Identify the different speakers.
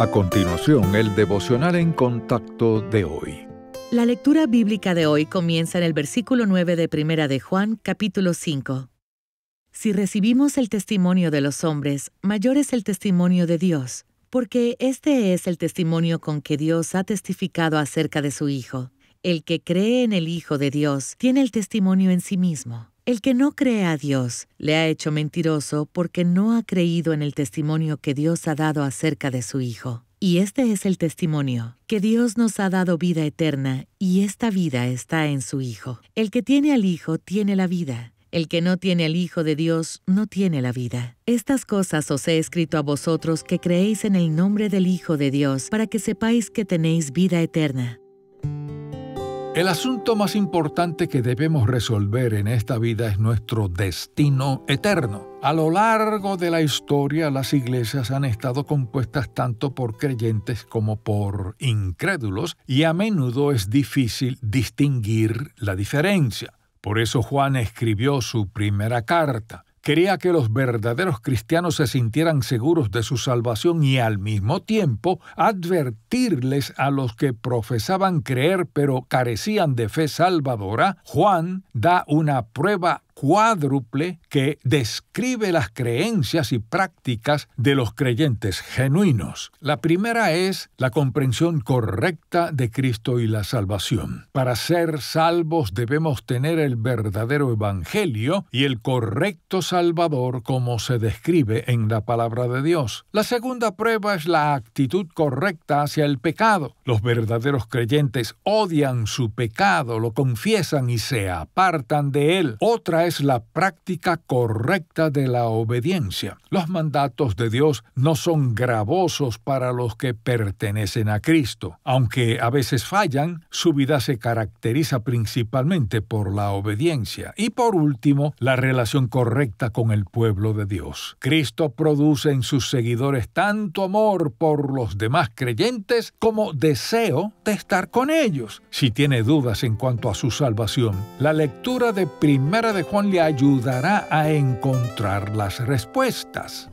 Speaker 1: A continuación, el devocional en contacto de hoy.
Speaker 2: La lectura bíblica de hoy comienza en el versículo 9 de Primera de Juan, capítulo 5. Si recibimos el testimonio de los hombres, mayor es el testimonio de Dios, porque este es el testimonio con que Dios ha testificado acerca de su Hijo. El que cree en el Hijo de Dios tiene el testimonio en sí mismo. El que no cree a Dios le ha hecho mentiroso porque no ha creído en el testimonio que Dios ha dado acerca de su Hijo. Y este es el testimonio, que Dios nos ha dado vida eterna y esta vida está en su Hijo. El que tiene al Hijo tiene la vida. El que no tiene al Hijo de Dios no tiene la vida. Estas cosas os he escrito a vosotros que creéis en el nombre del Hijo de Dios, para que sepáis que tenéis vida
Speaker 1: eterna. El asunto más importante que debemos resolver en esta vida es nuestro destino eterno. A lo largo de la historia, las iglesias han estado compuestas tanto por creyentes como por incrédulos, y a menudo es difícil distinguir la diferencia. Por eso Juan escribió su primera carta quería que los verdaderos cristianos se sintieran seguros de su salvación y al mismo tiempo advertirles a los que profesaban creer pero carecían de fe salvadora, Juan da una prueba cuádruple que describe las creencias y prácticas de los creyentes genuinos. La primera es la comprensión correcta de Cristo y la salvación. Para ser salvos debemos tener el verdadero Evangelio y el correcto Salvador como se describe en la palabra de Dios. La segunda prueba es la actitud correcta hacia el pecado. Los verdaderos creyentes odian su pecado, lo confiesan y se apartan de él. Otra es es la práctica correcta de la obediencia. Los mandatos de Dios no son gravosos para los que pertenecen a Cristo. Aunque a veces fallan, su vida se caracteriza principalmente por la obediencia. Y por último, la relación correcta con el pueblo de Dios. Cristo produce en sus seguidores tanto amor por los demás creyentes como deseo de estar con ellos. Si tiene dudas en cuanto a su salvación, la lectura de Primera de Juan le ayudará a encontrar las respuestas.